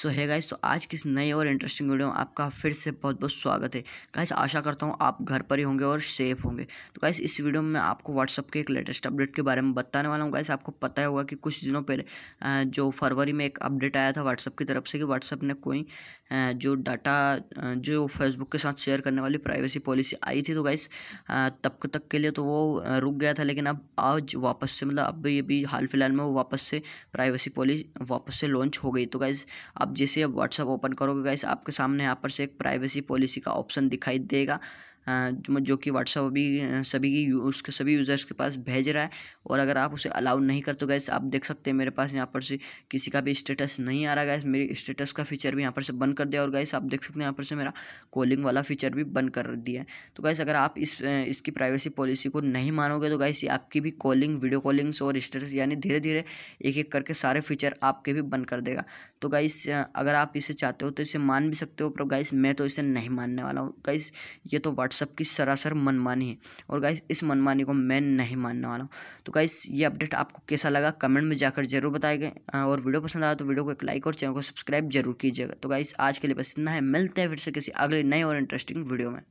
सो है गाइस तो आज किस नए और इंटरेस्टिंग वीडियो में आपका फिर से बहुत बहुत स्वागत है गाइस आशा करता हूँ आप घर पर ही होंगे और सेफ होंगे तो गाइस इस वीडियो में मैं आपको व्हाट्सअप के एक लेटेस्ट अपडेट के बारे में बताने वाला हूँ गाइस आपको पता होगा कि कुछ दिनों पहले जो फरवरी में एक अपडेट आया था व्हाट्सअप की तरफ से कि व्हाट्सअप ने कोई जो डाटा जो फेसबुक के साथ शेयर करने वाली प्राइवेसी पॉलिसी आई थी तो गाइस तब तक के लिए तो वो रुक गया था लेकिन अब आज वापस से मतलब अब अभी हाल फिलहाल में वो वापस से प्राइवेसी पॉलिसी वापस से लॉन्च हो गई तो गाइज़ अब आप जैसे अब व्हाट्सअप ओपन करोगे गाइस आपके सामने यहाँ पर से एक प्राइवेसी पॉलिसी का ऑप्शन दिखाई देगा जो कि व्हाट्सअप अभी सभी की उसके सभी यूज़र्स के पास भेज रहा है और अगर आप उसे अलाउ नहीं करते तो गैस आप देख सकते हैं मेरे पास यहाँ पर से किसी का भी स्टेटस नहीं आ रहा गैस मेरी स्टेटस का फीचर भी यहाँ पर से बंद कर दिया और गैस आप देख सकते हैं यहाँ पर से मेरा कॉलिंग वाला फीचर भी बंद कर दिया है तो गैस अगर आप इस इसकी प्राइवेसी पॉलिसी को नहीं मानोगे तो गैस आपकी भी कॉलिंग वीडियो कॉलिंग्स और स्टेटस यानी धीरे धीरे एक एक करके सारे फीचर आपके भी बंद कर देगा तो गाइस अगर आप इसे चाहते हो तो इसे मान भी सकते हो पर गाइस मैं तो इसे नहीं मानने वाला हूँ गाइस ये तो व्हाट्स व्हाट्सअप की सरासर मनमानी है और गाइस इस मनमानी को मैं नहीं मानने वाला हूँ तो गाइस ये अपडेट आपको कैसा लगा कमेंट में जाकर जरूर बताएगा और वीडियो पसंद आया तो वीडियो को एक लाइक और चैनल को सब्सक्राइब जरूर कीजिएगा तो गाइस आज के लिए बस इतना है मिलते हैं फिर से किसी अगले नए और इंटरेस्टिंग वीडियो में